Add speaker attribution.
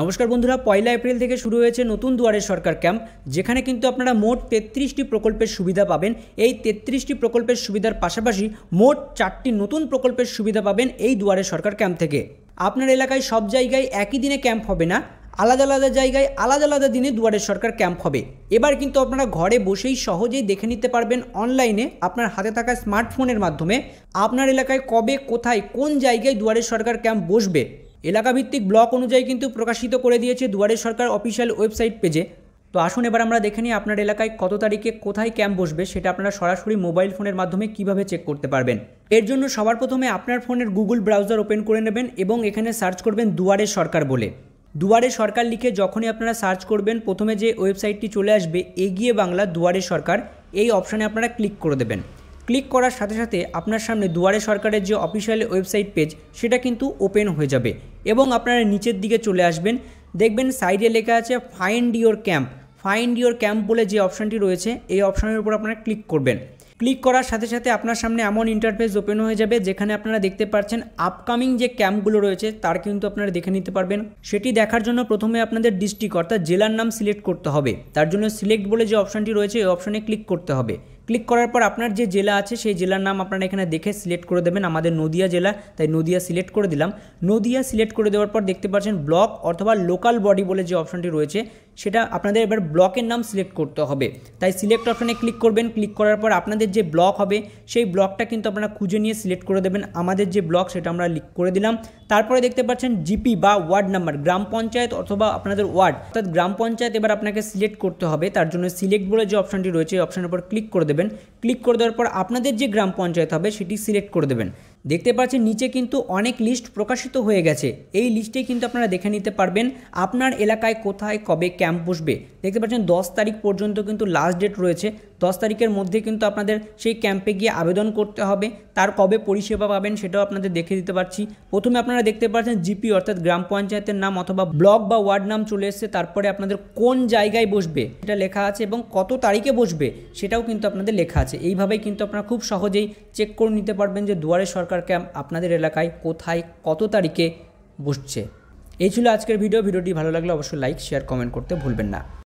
Speaker 1: নমস্কার বন্ধুরা পয়লা এপ্রিল থেকে শুরু হয়েছে নতুন দুয়ারের সরকার ক্যাম্প যেখানে কিন্তু আপনারা মোট তেত্রিশটি প্রকল্পের সুবিধা পাবেন এই তেত্রিশটি প্রকল্পের সুবিধার পাশাপাশি মোট চারটি নতুন প্রকল্পের সুবিধা পাবেন এই দুয়ারের সরকার ক্যাম্প থেকে আপনার এলাকায় সব জায়গায় একই দিনে ক্যাম্প হবে না আলাদা আলাদা জায়গায় আলাদা আলাদা দিনে দুয়ারের সরকার ক্যাম্প হবে এবার কিন্তু আপনারা ঘরে বসেই সহজেই দেখে নিতে পারবেন অনলাইনে আপনার হাতে থাকা স্মার্টফোনের মাধ্যমে আপনার এলাকায় কবে কোথায় কোন জায়গায় দুয়ারের সরকার ক্যাম্প বসবে এলাকাভিত্তিক ব্লক অনুযায়ী কিন্তু প্রকাশিত করে দিয়েছে দুয়ারে সরকার অফিসিয়াল ওয়েবসাইট পেজে তো আসুন এবার আমরা দেখে নিই আপনার এলাকায় কত তারিখে কোথায় ক্যাম্প বসবে সেটা আপনারা সরাসরি মোবাইল ফোনের মাধ্যমে কিভাবে চেক করতে পারবেন এর জন্য সবার প্রথমে আপনার ফোনের গুগল ব্রাউজার ওপেন করে নেবেন এবং এখানে সার্চ করবেন দুয়ারে সরকার বলে দুয়ারে সরকার লিখে যখনই আপনারা সার্চ করবেন প্রথমে যে ওয়েবসাইটটি চলে আসবে এগিয়ে বাংলা দুয়ারে সরকার এই অপশানে আপনারা ক্লিক করে দেবেন ক্লিক করার সাথে সাথে আপনার সামনে দুয়ারে সরকারের যে অফিসিয়াল ওয়েবসাইট পেজ সেটা কিন্তু ওপেন হয়ে যাবে এবং আপনারা নিচের দিকে চলে আসবেন দেখবেন সাইডে লেখা আছে find your camp find your camp বলে যে অপশানটি রয়েছে এই অপশানের উপর আপনারা ক্লিক করবেন ক্লিক করার সাথে সাথে আপনার সামনে এমন ইন্টারফেস ওপেন হয়ে যাবে যেখানে আপনারা দেখতে পাচ্ছেন আপকামিং যে ক্যাম্পগুলো রয়েছে তার কিন্তু আপনারা দেখে নিতে পারবেন সেটি দেখার জন্য প্রথমে আপনাদের ডিস্ট্রিক্ট অর্থাৎ জেলার নাম সিলেক্ট করতে হবে তার জন্য সিলেক্ট বলে যে অপশানটি রয়েছে এই অপশানে ক্লিক করতে হবে ক্লিক করার পর আপনার যে জেলা আছে সেই জেলার নাম আপনারা এখানে দেখে সিলেক্ট করে দেবেন আমাদের নদিয়া জেলা তাই নদিয়া সিলেক্ট করে দিলাম নদিয়া সিলেক্ট করে দেওয়ার পর দেখতে পাচ্ছেন ব্লক অথবা লোকাল বডি বলে যে অপশনটি রয়েছে সেটা আপনাদের এবার ব্লকের নাম সিলেক্ট করতে হবে তাই সিলেক্ট অপশানে ক্লিক করবেন ক্লিক করার পর আপনাদের যে ব্লক হবে সেই ব্লকটা কিন্তু আপনারা খুঁজে নিয়ে সিলেক্ট করে দেবেন আমাদের যে ব্লক সেটা আমরা লিক করে দিলাম তারপরে দেখতে পাচ্ছেন জিপি বা ওয়ার্ড নাম্বার গ্রাম পঞ্চায়েত অথবা আপনাদের ওয়ার্ড অর্থাৎ গ্রাম পঞ্চায়েত এবার আপনাকে সিলেক্ট করতে হবে তার জন্য সিলেক্ট বলে যে অপশানটি রয়েছে এই অপশানের উপর ক্লিক করে দেবেন ক্লিক করে দেওয়ার পর আপনাদের যে গ্রাম পঞ্চায়েত হবে সেটি সিলেক্ট করে দেবেন দেখতে পাচ্ছেন নিচে কিন্তু অনেক লিস্ট প্রকাশিত হয়ে গেছে এই লিস্টে কিন্তু আপনারা দেখে নিতে পারবেন আপনার এলাকায় কোথায় কবে ক্যাম্প বসবে দেখতে পাচ্ছেন দশ তারিখ পর্যন্ত কিন্তু লাস্ট ডেট রয়েছে দশ তারিখের মধ্যে কিন্তু আপনাদের সেই ক্যাম্পে গিয়ে আবেদন করতে হবে তার কবে পরিষেবা পাবেন সেটাও আপনাদের দেখে দিতে পারছি প্রথমে আপনারা দেখতে পাচ্ছেন জিপি অর্থাৎ গ্রাম পঞ্চায়েতের নাম অথবা ব্লক বা ওয়ার্ড নাম চলে এসছে তারপরে আপনাদের কোন জায়গায় বসবে এটা লেখা আছে এবং কত তারিখে বসবে সেটাও কিন্তু আপনাদের লেখা আছে এইভাবেই কিন্তু আপনারা খুব সহজেই চেক করে নিতে পারবেন যে দুয়ারে সরকার ক্যাম্প আপনাদের এলাকায় কোথায় কত তারিখে বসছে এই ছিল আজকের ভিডিও ভিডিওটি ভালো লাগলে অবশ্যই লাইক শেয়ার কমেন্ট করতে ভুলবেন না